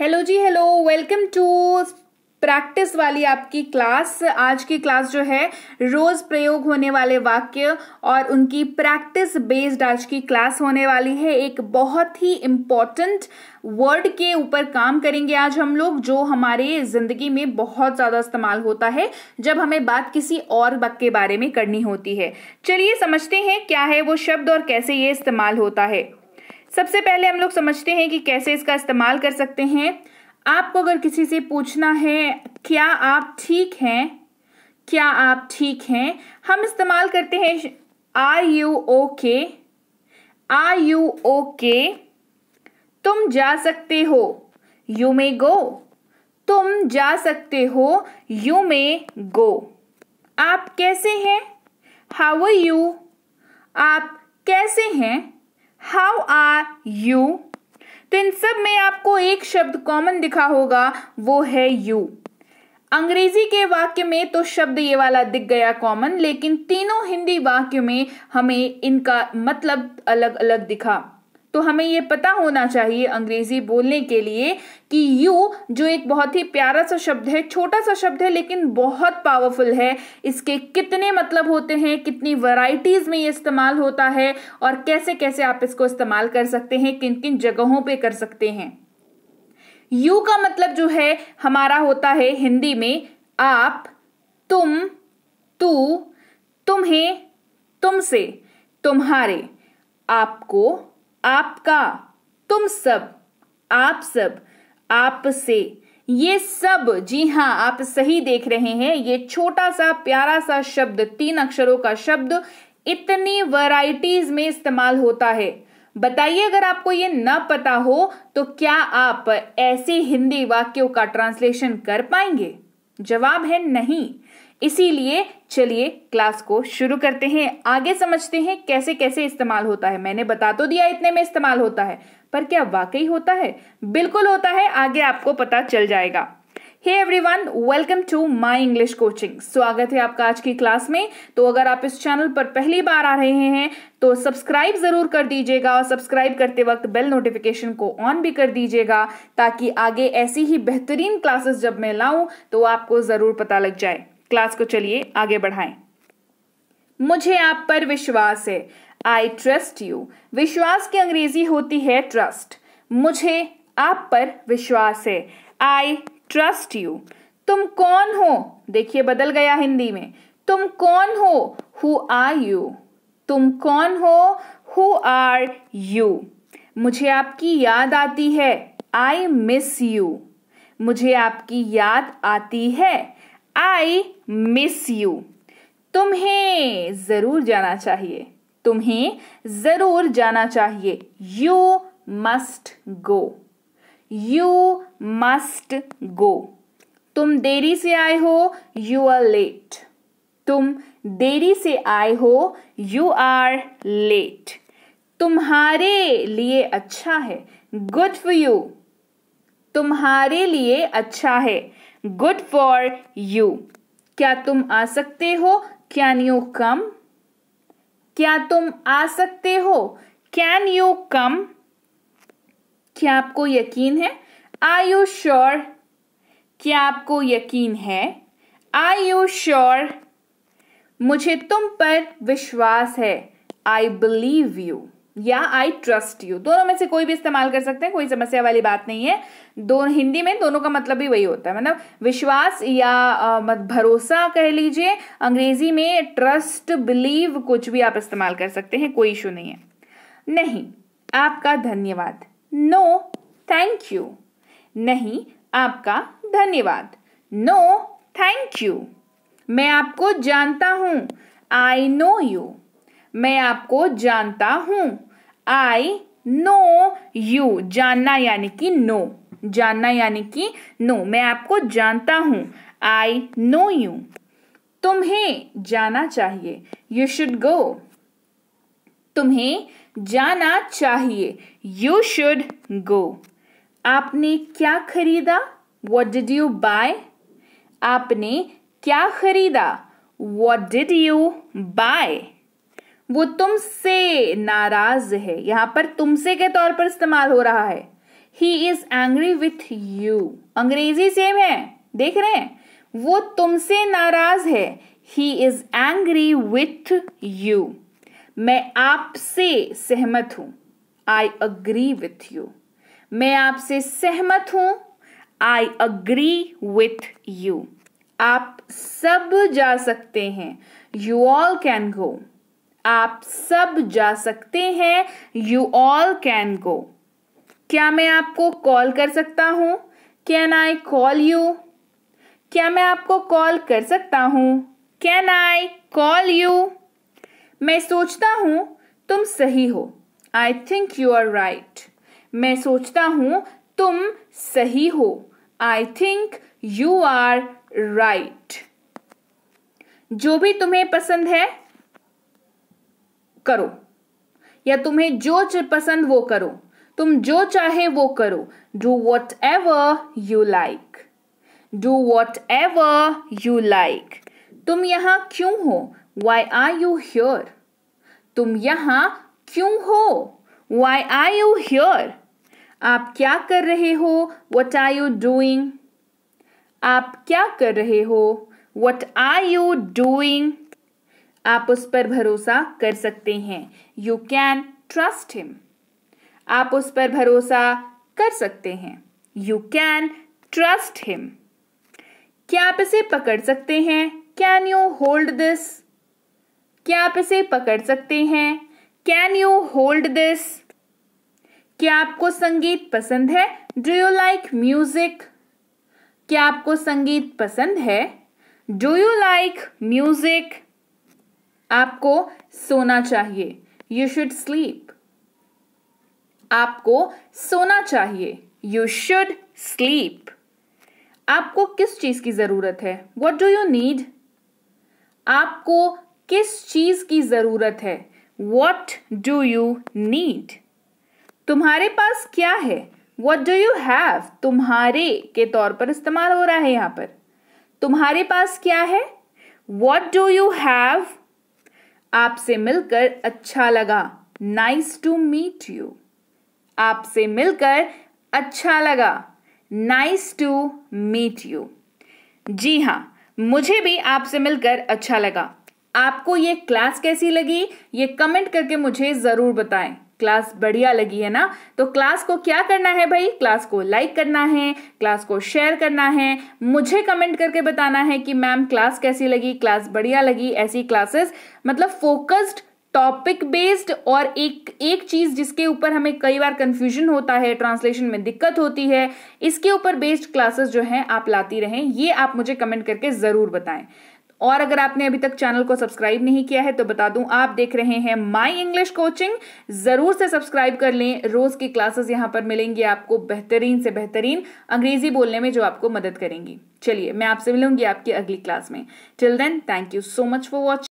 hello जी hello welcome to practice वाली आपकी क्लास आज की क्लास जो है रोज प्रयोग होने वाले वाक्य और उनकी प्रैक्टिस बेस्ड आज की क्लास होने वाली है एक बहुत ही इम्पॉर्टेंट वर्ड के ऊपर काम करेंगे आज हम लोग जो हमारे जिंदगी में बहुत ज्यादा इस्तेमाल होता है जब हमें बात किसी और वक्त के बारे में करनी होती है चलिए समझते हैं क्या है वो शब्द और कैसे ये इस्तेमाल होता है सबसे पहले हम लोग समझते हैं कि कैसे इसका इस्तेमाल कर सकते हैं आपको अगर किसी से पूछना है क्या आप ठीक हैं क्या आप ठीक हैं हम इस्तेमाल करते हैं are you okay are you okay तुम जा सकते हो यू मे गो तुम जा सकते हो यू मे गो आप कैसे हैं हाउ आर यू आप कैसे हैं हाउ आर यू तो इन सब में आपको एक शब्द कॉमन दिखा होगा वो है यू अंग्रेजी के वाक्य में तो शब्द ये वाला दिख गया कॉमन लेकिन तीनों हिंदी वाक्य में हमें इनका मतलब अलग अलग दिखा तो हमें ये पता होना चाहिए अंग्रेजी बोलने के लिए कि यू जो एक बहुत ही प्यारा सा शब्द है छोटा सा शब्द है लेकिन बहुत पावरफुल है इसके कितने मतलब होते हैं कितनी वैरायटीज में ये इस्तेमाल होता है और कैसे कैसे आप इसको इस्तेमाल कर सकते हैं किन किन जगहों पे कर सकते हैं यू का मतलब जो है हमारा होता है हिंदी में आप तुम तू तुम्हें तुमसे तुम्हारे आपको आपका तुम सब आप सब आप से ये सब जी हाँ आप सही देख रहे हैं ये छोटा सा प्यारा सा शब्द तीन अक्षरों का शब्द इतनी वैरायटीज में इस्तेमाल होता है बताइए अगर आपको ये न पता हो तो क्या आप ऐसे हिंदी वाक्यों का ट्रांसलेशन कर पाएंगे जवाब है नहीं इसीलिए चलिए क्लास को शुरू करते हैं आगे समझते हैं कैसे कैसे इस्तेमाल होता है मैंने बता तो दिया इतने में इस्तेमाल होता है पर क्या वाकई होता है बिल्कुल होता है आगे आपको पता चल जाएगा hey everyone welcome to my English coaching स्वागत है आपका आज की क्लास में तो अगर आप इस चैनल पर पहली बार आ रहे हैं तो सब्सक्राइब ज़रूर कर दीजिएगा और सब्सक्राइब करते वक्त बेल नोटिफिकेशन को ऑन भी कर दीजिएगा ताकि आगे ऐसी ही बेहतरीन क्लासेस जब मैं लाऊं तो आपको ज़रूर पता लग जाए क्लास को चलिए आगे बढ़ाएं मुझे आप पर विश्वास है आई ट्रस्ट यू विश्वास की अंग्रेजी होती है ट्रस्ट मुझे आप पर विश्वास है आई ट्रस्ट यू तुम कौन हो देखिए बदल गया हिंदी में तुम कौन हो हु आर यू तुम कौन हो हु आर यू मुझे आपकी याद आती है आई मिस यू मुझे आपकी याद आती है आई मिस यू तुम्हें ज़रूर जाना चाहिए तुम्हें ज़रूर जाना चाहिए you must go you must go तुम देरी से आए हो यू आर लेट तुम देरी से आए हो यू आर लेट तुम्हारे लिए अच्छा है गुड फॉर यू तुम्हारे लिए अच्छा है गुड फॉर यू क्या तुम आ सकते हो कैन यू कम क्या तुम आ सकते हो कैन यू कम क्या आपको यकीन है आई यू श्योर क्या आपको यकीन है आई यू श्योर मुझे तुम पर विश्वास है आई बिलीव यू या आई ट्रस्ट यू दोनों में से कोई भी इस्तेमाल कर सकते हैं कोई समस्या वाली बात नहीं है दो हिंदी में दोनों का मतलब भी वही होता है मतलब विश्वास या मत भरोसा कह लीजिए अंग्रेजी में ट्रस्ट बिलीव कुछ भी आप इस्तेमाल कर सकते हैं कोई इशू नहीं है नहीं आपका धन्यवाद नो थैंक यू नहीं आपका धन्यवाद नो थैंक यू मैं आपको जानता हूं आई नो यू मैं आपको जानता हूं आई नो यू जानना यानी कि नो जानना यानी कि नो मैं आपको जानता हूं आई नो यू तुम्हें जाना चाहिए यू शुड गो तुम्हें जाना चाहिए यू शुड गो आपने क्या खरीदा वॉट डिड यू बाय आपने क्या खरीदा वॉट डिड यू बाय वो तुमसे नाराज है यहां पर तुमसे के तौर पर इस्तेमाल हो रहा है he is angry with you अंग्रेजी सेम है देख रहे हैं वो तुमसे नाराज है he is angry with you मैं आपसे सहमत हूं आई अग्री विथ यू मैं आपसे सहमत हूं आई अग्री विथ यू आप सब जा सकते हैं यू ऑल कैन गो आप सब जा सकते हैं यू ऑल कैन गो क्या मैं आपको कॉल कर सकता हूँ कैन आई कॉल यू क्या मैं आपको कॉल कर सकता हूँ कैन आई कॉल यू मैं सोचता हूँ तुम सही हो I think you are right मैं सोचता हूँ तुम सही हो I think you are right जो भी तुम्हें पसंद है करो या तुम्हें जो पसंद वो करो तुम जो चाहे वो करो do whatever you like do whatever you like तुम यहां क्यों हो वाई आर यू ह्योर तुम यहां क्यों हो वाई आर यू ह्योर आप क्या कर रहे हो वट आर यू डूइंग आप क्या कर रहे हो वट आर यू डूइंग आप उस पर भरोसा कर सकते हैं यू कैन ट्रस्ट हिम आप उस पर भरोसा कर सकते हैं यू कैन ट्रस्ट हिम क्या आप इसे पकड़ सकते हैं कैन यू होल्ड दिस क्या आप इसे पकड़ सकते हैं कैन यू होल्ड दिस क्या आपको संगीत पसंद है डू यू लाइक म्यूजिक क्या आपको संगीत पसंद है डू यू लाइक म्यूजिक आपको सोना चाहिए यू शुड स्लीप आपको सोना चाहिए यू शुड स्लीप आपको किस चीज की जरूरत है वट डू यू नीड आपको किस चीज की जरूरत है वट डू यू नीड तुम्हारे पास क्या है वट डू यू हैव तुम्हारे के तौर पर इस्तेमाल हो रहा है यहां पर तुम्हारे पास क्या है वट डू यू हैव आपसे मिलकर अच्छा लगा नाइस टू मीट यू आपसे मिलकर अच्छा लगा नाइस टू मीट यू जी हाँ मुझे भी आपसे मिलकर अच्छा लगा आपको ये क्लास कैसी लगी ये कमेंट करके मुझे ज़रूर बताएं क्लास बढ़िया लगी है ना तो क्लास को क्या करना है भाई क्लास को लाइक करना है क्लास को शेयर करना है मुझे कमेंट करके बताना है कि मैम क्लास कैसी लगी क्लास बढ़िया लगी ऐसी क्लासेस मतलब फोकस्ड टॉपिक बेस्ड और एक एक चीज़ जिसके ऊपर हमें कई बार कंफ्यूजन होता है ट्रांसलेशन में दिक्कत होती है इसके ऊपर बेस्ड क्लासेस जो हैं आप लाती रहें ये आप मुझे कमेंट करके ज़रूर बताएं और अगर आपने अभी तक चैनल को सब्सक्राइब नहीं किया है तो बता दूं आप देख रहे हैं माई इंग्लिश कोचिंग जरूर से सब्सक्राइब कर लें रोज की क्लासेस यहां पर मिलेंगी आपको बेहतरीन से बेहतरीन अंग्रेजी बोलने में जो आपको मदद करेंगी चलिए मैं आपसे मिलूंगी आपकी अगली क्लास में till then thank you so much for watching